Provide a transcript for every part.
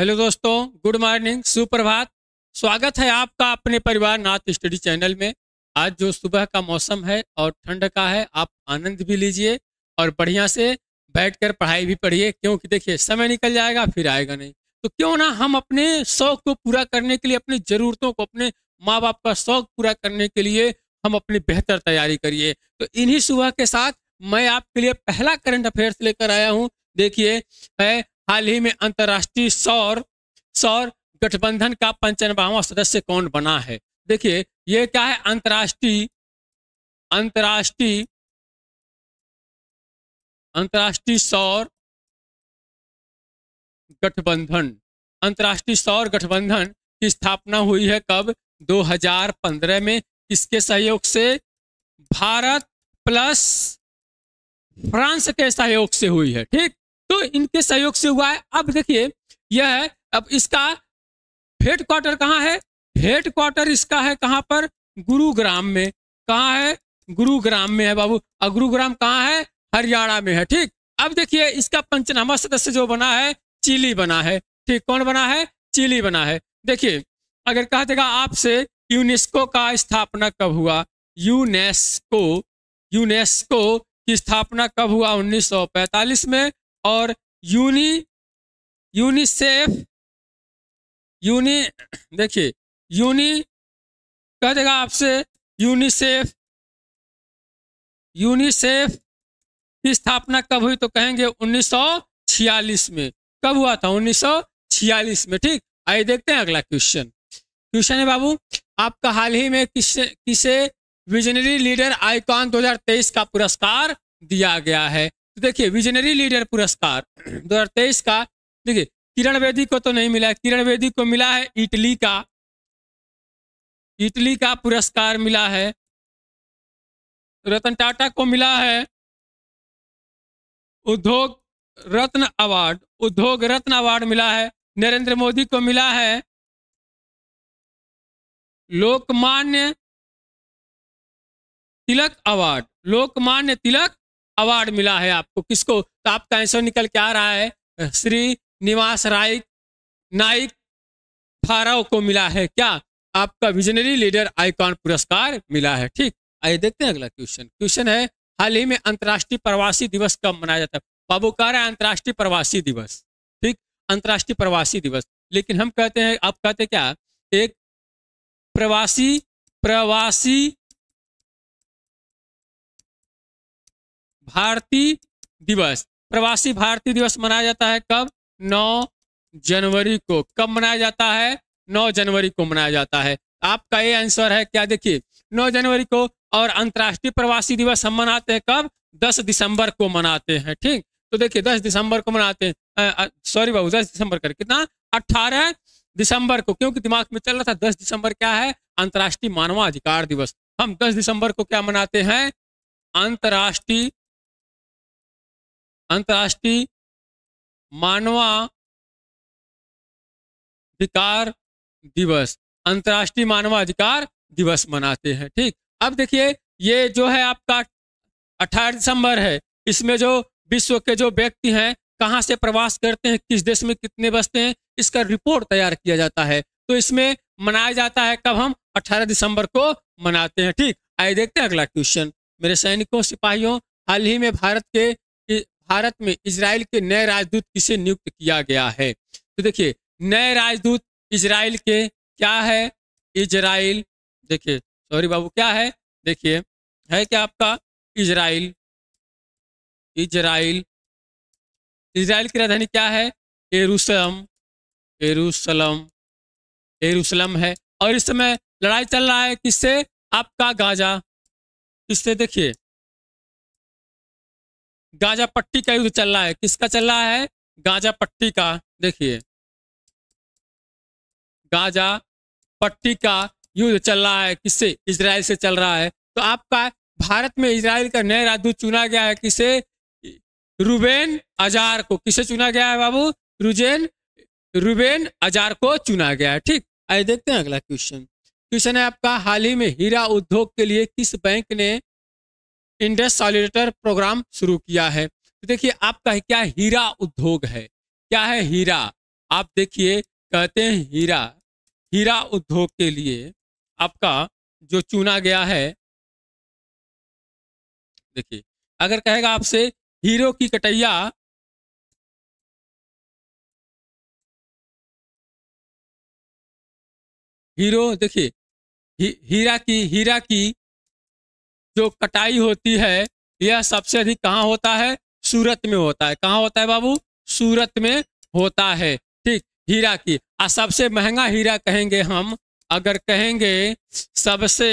hello दोस्तों good morning सुप्रभात स्वागत है आपका अपने परिवार नाथ स्टडी चैनल में आज जो सुबह का मौसम है और ठंड का है आप आनंद भी लीजिए और बढ़िया से बैठकर पढ़ाई भी पढ़िए क्योंकि देखिए समय निकल जाएगा फिर आएगा नहीं तो क्यों ना हम अपने शौक को पूरा करने के लिए अपनी ज़रूरतों को अपने माँ बाप का शौक पूरा करने के लिए हम अपनी बेहतर तैयारी करिए तो इन्हीं सुबह के साथ मैं आपके लिए पहला करंट अफेयर्स लेकर आया हूँ देखिए है हाल ही में अंतर्राष्ट्रीय सौर सौर गठबंधन का पंचनवा सदस्य कौन बना है देखिए ये क्या है अंतर्राष्ट्रीय अंतर्राष्ट्रीय अंतर्राष्ट्रीय सौर गठबंधन अंतर्राष्ट्रीय सौर गठबंधन की स्थापना हुई है कब 2015 में किसके सहयोग से भारत प्लस फ्रांस के सहयोग से हुई है ठीक तो इनके सहयोग से हुआ है अब देखिए यह है अब इसका हेड क्वार्टर कहाँ है हेड क्वार्टर इसका है कहाँ पर गुरुग्राम में कहा है गुरुग्राम में है बाबू और गुरुग्राम कहाँ है हरियाणा में है ठीक अब देखिए इसका पंचनामा सदस्य जो बना है चिली बना है ठीक कौन बना है चिली बना है देखिए अगर कहा देगा आपसे यूनेस्को का स्थापना कब हुआ यूनेस्को यूनेस्को की स्थापना कब हुआ 1945 में और यूनि यूनिसेफ यूनि देखिए यूनी कह देगा आपसे यूनिसेफ यूनिसेफ की स्थापना कब हुई तो कहेंगे 1946 में कब हुआ था 1946 में ठीक आइए देखते हैं अगला क्वेश्चन क्वेश्चन है बाबू आपका हाल ही में किस किसे विजनरी लीडर आइकॉन 2023 का पुरस्कार दिया गया है तो देखिए विजनरी लीडर पुरस्कार 2023 का देखिए किरण वेदी को तो नहीं मिला किरण वेदी को मिला है इटली का इटली का पुरस्कार मिला है रतन टाटा को मिला है उद्योग रत्न अवार्ड उद्योग रत्न अवार्ड मिला है नरेंद्र मोदी को मिला है लोकमान्य तिलक अवार्ड लोकमान्य तिलक अवार्ड मिला है आपको किसको तो आपका आंसर निकल के आ रहा है श्री निवास राय नाइक फाराव को मिला है क्या आपका विजनरी लीडर आइकॉन पुरस्कार मिला है ठीक आइए देखते हैं अगला क्वेश्चन क्वेश्चन है हाल ही में अंतर्राष्ट्रीय प्रवासी दिवस कब मनाया जाता है बाबू कह रहा है अंतर्राष्ट्रीय प्रवासी दिवस ठीक अंतर्राष्ट्रीय प्रवासी दिवस लेकिन हम कहते हैं आप कहते क्या एक प्रवासी प्रवासी भारतीय दिवस प्रवासी भारतीय दिवस मनाया जाता है कब 9 जनवरी को कब मनाया जाता है 9 जनवरी को मनाया जाता है आपका ये आंसर है क्या देखिए 9 जनवरी को और अंतर्राष्ट्रीय प्रवासी दिवस हम मनाते हैं कब 10 दिसंबर को मनाते हैं ठीक तो देखिए 10 दिसंबर को मनाते हैं सॉरी बाबू 10 दिसंबर कर कितना 18 दिसंबर को क्योंकि दिमाग में चल रहा था 10 दिसंबर क्या है अंतर्राष्ट्रीय मानवाधिकार दिवस हम 10 दिसंबर को क्या मनाते हैं अंतर्राष्ट्रीय अंतर्राष्ट्रीय मानवा अधिकार दिवस अंतर्राष्ट्रीय मानवाधिकार दिवस मनाते हैं ठीक अब देखिए ये जो है आपका अठारह दिसंबर है इसमें जो विश्व के जो व्यक्ति हैं कहाँ से प्रवास करते हैं किस देश में कितने बसते हैं इसका रिपोर्ट तैयार किया जाता है तो इसमें मनाया जाता है कब हम 18 दिसंबर को मनाते हैं ठीक आइए देखते हैं अगला क्वेश्चन मेरे सैनिकों सिपाहियों हाल ही में भारत के भारत में इसराइल के नए राजदूत किसे नियुक्त किया गया है तो देखिए नए राजदूत इसराइल के क्या है इसराइल देखिए सॉरी बाबू क्या है देखिए है क्या आपका इसराइल इसराइल इसराइल की राजधानी क्या है एरूसलम एरूसलम एरूसलम है और इस समय लड़ाई चल रहा है किससे आपका गाजा किससे देखिए गाजा पट्टी का युद्ध चल रहा है किसका चल रहा है गाजा पट्टी का देखिए गाजा पट्टी का युद्ध चल रहा है किससे इसराइल से चल रहा है तो आपका भारत में इसराइल का नया राजदूत चुना गया है किसे रुबेन अजार को किसे चुना गया है बाबू रुजेन रुबेन अजार को चुना गया है ठीक आइए देखते हैं अगला क्वेश्चन क्वेश्चन है आपका हाल ही में हीरा उद्योग के लिए किस बैंक ने इंडस प्रोग्राम शुरू किया है तो देखिए आपका क्या हीरा उद्योग है क्या है हीरा आप देखिए कहते हैं हीरा हीरा उद्योग के लिए आपका जो चुना गया है देखिए अगर कहेगा आपसे हीरो की कटैया हीरो देखिए ही, हीरा की हीरा की जो कटाई होती है यह सबसे अधिक कहाँ होता है सूरत में होता है कहाँ होता है बाबू सूरत में होता है ठीक हीरा की और सबसे महंगा हीरा कहेंगे हम अगर कहेंगे सबसे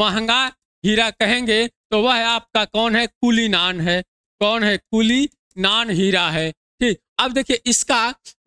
महंगा हीरा कहेंगे तो वह आपका कौन है कुली नान है कौन है कुली नान हीरा है ठीक अब देखिए इसका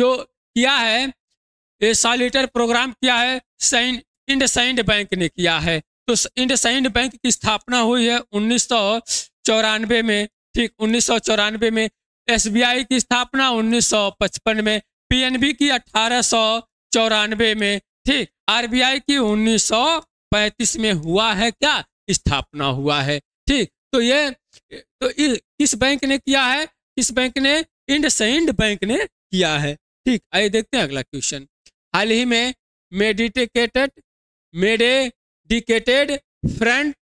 जो किया है ये सॉलिटर प्रोग्राम किया है सैन इंड सैंड बैंक ने किया है तो इंडसइंड बैंक की स्थापना हुई है उन्नीस में ठीक उन्नीस में एसबीआई की स्थापना 1955 में पीएनबी की अठारह में ठीक आरबीआई की 1935 में हुआ है क्या स्थापना हुआ है ठीक तो ये तो किस बैंक ने किया है किस बैंक ने इंडसइंड बैंक ने किया है ठीक आइए देखते हैं अगला क्वेश्चन हाल ही में meditated made dedicated front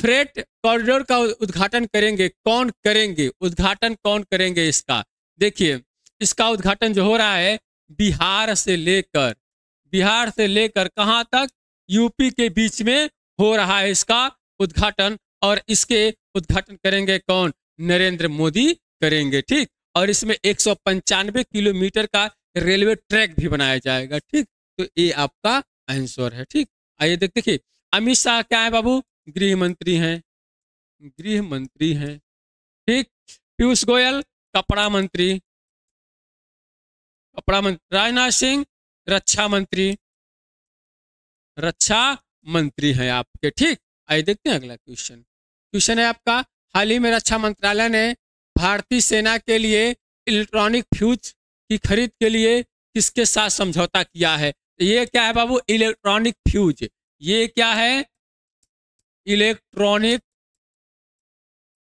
freight corridor का उद्घाटन करेंगे कौन करेंगे उद्घाटन कौन करेंगे इसका देखिए इसका उद्घाटन जो हो रहा है बिहार से लेकर बिहार से लेकर कहाँ तक यूपी के बीच में हो रहा है इसका उद्घाटन और इसके उद्घाटन करेंगे कौन नरेंद्र मोदी करेंगे ठीक और इसमें एक किलोमीटर का रेलवे ट्रैक भी बनाया जाएगा ठीक तो ये आपका आंसर है ठीक आइए देख देखिए अमित शाह क्या है बाबू गृह मंत्री हैं गृह मंत्री हैं ठीक पीयूष गोयल कपड़ा मंत्री कपड़ा मंत्री राजनाथ सिंह रक्षा मंत्री रक्षा मंत्री हैं आपके ठीक आइए देखते हैं अगला क्वेश्चन क्वेश्चन है आपका हाल ही में रक्षा मंत्रालय ने भारतीय सेना के लिए इलेक्ट्रॉनिक फ्यूज की खरीद के लिए किसके साथ समझौता किया है ये क्या है बाबू इलेक्ट्रॉनिक फ्यूज ये क्या है इलेक्ट्रॉनिक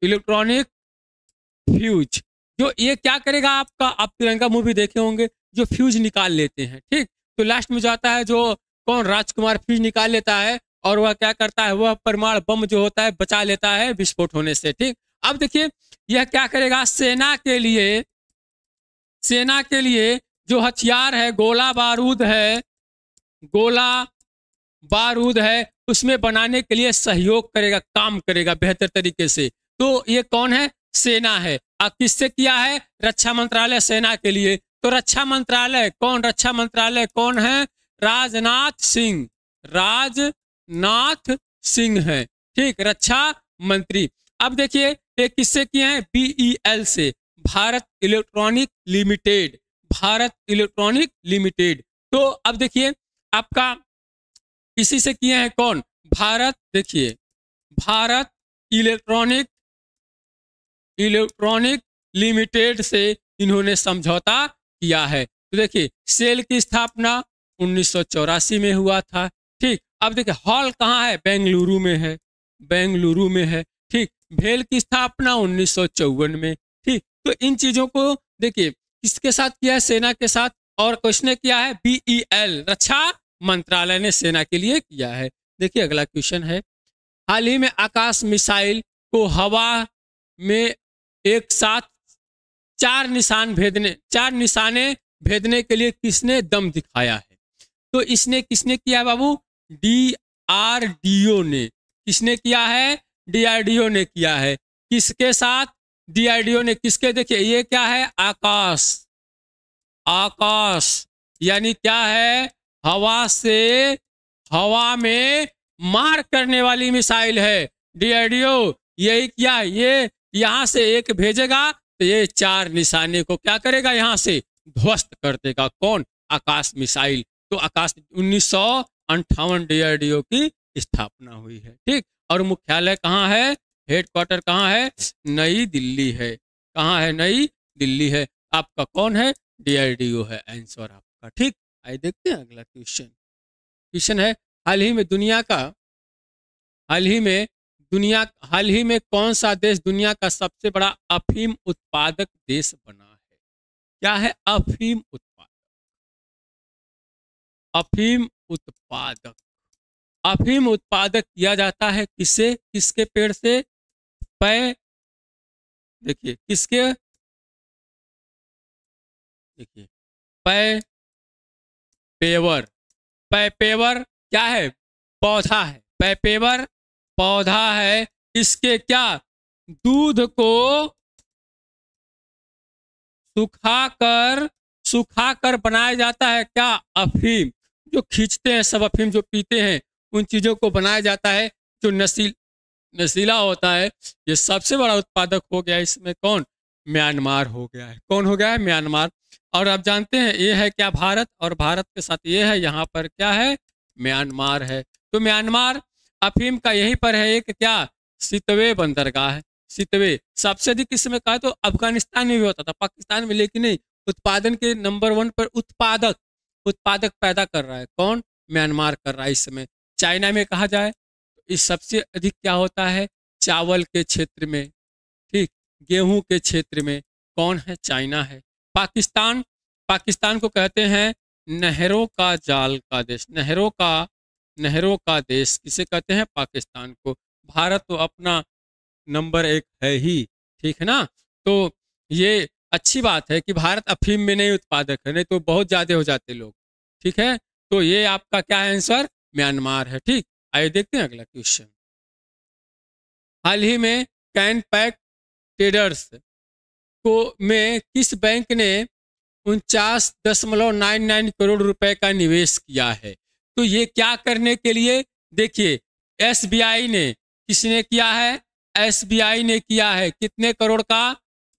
इलेक्ट्रॉनिक फ्यूज जो ये क्या करेगा आपका आप तिरंगा मूवी देखे होंगे जो फ्यूज निकाल लेते हैं ठीक तो लास्ट में जाता है जो कौन राजकुमार फ्यूज निकाल लेता है और वह क्या करता है वह परमाणु बम जो होता है बचा लेता है विस्फोट होने से ठीक अब देखिए यह क्या करेगा सेना के लिए सेना के लिए जो हथियार है गोला बारूद है गोला बारूद है उसमें बनाने के लिए सहयोग करेगा काम करेगा बेहतर तरीके से तो ये कौन है सेना है और किससे किया है रक्षा मंत्रालय सेना के लिए तो रक्षा मंत्रालय कौन रक्षा मंत्रालय कौन है राजनाथ सिंह राजनाथ सिंह है ठीक रक्षा मंत्री अब देखिए ये किससे किए हैं बीईएल e से Bharat electronic limited Bharat electronic limited तो अब देखिए आपका इसी से किए हैं कौन भारत देखिए भारत इलेक्ट्रॉनिक इलेक्ट्रॉनिक लिमिटेड से इन्होंने समझौता किया है तो देखिए सेल की स्थापना उन्नीस में हुआ था ठीक अब देखिए हॉल कहाँ है बेंगलुरु में है बेंगलुरु में है ठीक भेल की स्थापना उन्नीस में ठीक तो इन चीजों को देखिए किसके साथ किया है सेना के साथ और क्वेश्चन किया है बीई एल रक्षा मंत्रालय ने सेना के लिए किया है देखिए अगला क्वेश्चन है हाल ही में आकाश मिसाइल को हवा में एक साथ चार निशान भेदने चार निशाने भेदने के लिए किसने दम दिखाया है तो इसने किसने किया बाबू डी आर डी ओ ने किसने किया है डी आर डी ओ ने किया है किसके साथ डी आर डी ओ ने किसके देखिए ये क्या है आकाश आकाश यानी क्या है हवा से हवा में मार करने वाली मिसाइल है डीआरडीओ यही क्या ये यहां से एक भेजेगा तो ये चार निशाने को क्या करेगा यहां से ध्वस्त कर देगा कौन आकाश मिसाइल तो आकाश उन्नीस सौ अंठावन डीआरडीओ की स्थापना हुई है ठीक और मुख्यालय कहाँ है हेडक्वार्टर कहाँ है नई दिल्ली है कहाँ है नई दिल्ली है आपका कौन है डीआरडीओ है आंसर आपका ठीक आइए देखते हैं अगला क्वेश्चन क्वेश्चन है हाल ही में दुनिया का हाल ही में दुनिया हाल ही में कौन सा देश दुनिया का सबसे बड़ा अफीम उत्पादक देश बना है क्या है अफीम उत्पादक अफीम उत्पादक अफीम उत्पादक किया जाता है किसे किसके पेड़ से पै देखिए किसके देखिए पै पेवर पैपेवर क्या है पौधा है पैपेवर पौधा है इसके क्या दूध को सुखाकर सुखाकर बनाया जाता है क्या अफीम जो खींचते हैं सब अफीम जो पीते हैं उन चीज़ों को बनाया जाता है जो नशील नशीला होता है ये सबसे बड़ा उत्पादक हो गया इसमें कौन म्यांमार हो गया है कौन हो गया है म्यांमार और आप जानते हैं ये है क्या भारत और भारत के साथ ये है यहाँ पर क्या है म्यांमार है तो म्यांमार अफीम का यही पर है एक क्या सितवे बंदरगाह है सितवे सबसे अधिक किस समय कहा तो अफगानिस्तान में भी होता था पाकिस्तान में लेकिन नहीं उत्पादन के नंबर वन पर उत्पादक उत्पादक पैदा कर रहा है कौन म्यांमार कर रहा है इस समय चाइना में कहा जाए तो इस सबसे अधिक क्या होता है चावल के क्षेत्र में ठीक गेहूं के क्षेत्र में कौन है चाइना है पाकिस्तान पाकिस्तान को कहते हैं नहरों का जाल का देश नहरों का नहरों का देश किसे कहते हैं पाकिस्तान को भारत तो अपना नंबर एक है ही ठीक है ना तो ये अच्छी बात है कि भारत अफीम में नहीं उत्पादक है नहीं तो बहुत ज़्यादा हो जाते लोग ठीक है तो ये आपका क्या आंसर म्यांमार है ठीक आइए देखते हैं अगला क्वेश्चन हाल ही में कैन पैक ट्रेडर्स को में किस बैंक ने उनचास दशमलव नाइन नाइन करोड़ रुपए का निवेश किया है तो ये क्या करने के लिए देखिए एसबीआई ने किसने किया है एसबीआई ने किया है कितने करोड़ का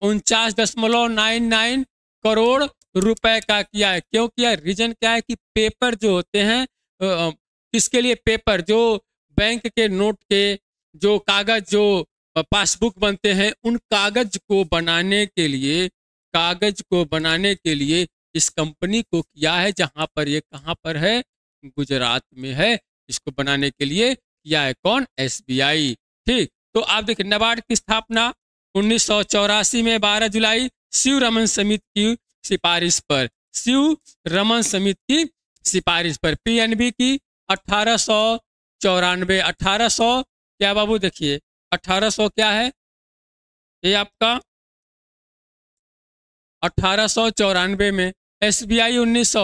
उनचास दशमलव नाइन नाइन करोड़ रुपए का किया है क्यों किया रीजन क्या है कि पेपर जो होते हैं किसके लिए पेपर जो बैंक के नोट के जो कागज जो पासबुक बनते हैं उन कागज को बनाने के लिए कागज को बनाने के लिए इस कंपनी को किया है जहां पर ये कहां पर है गुजरात में है इसको बनाने के लिए किया है कौन एसबीआई ठीक तो आप देखिए नबार्ड की स्थापना उन्नीस में 12 जुलाई शिव रमन समिति की सिफारिश पर शिव रमन समिति की सिफारिश पर पीएनबी की अठारह सौ चौरानवे अठारह सौ क्या बाबू देखिए 1800 क्या है ये आपका अठारह में एस बी आई उन्नीस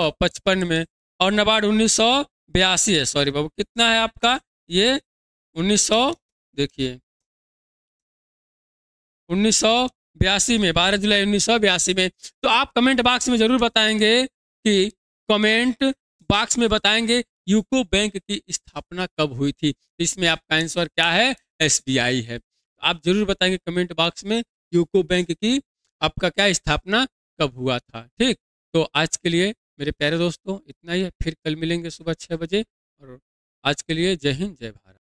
में और नबार्ड उन्नीस है सॉरी बाबू कितना है आपका ये उन्नीस देखिए उन्नीस में बारह जुलाई उन्नीस में तो आप कमेंट बॉक्स में जरूर बताएंगे कि कमेंट बॉक्स में बताएंगे यूको बैंक की स्थापना कब हुई थी इसमें आपका आंसर क्या है एस है आप जरूर बताएंगे कमेंट बॉक्स में यूको बैंक की आपका क्या स्थापना कब हुआ था ठीक तो आज के लिए मेरे प्यारे दोस्तों इतना ही है फिर कल मिलेंगे सुबह छः बजे और आज के लिए जय हिंद जय भारत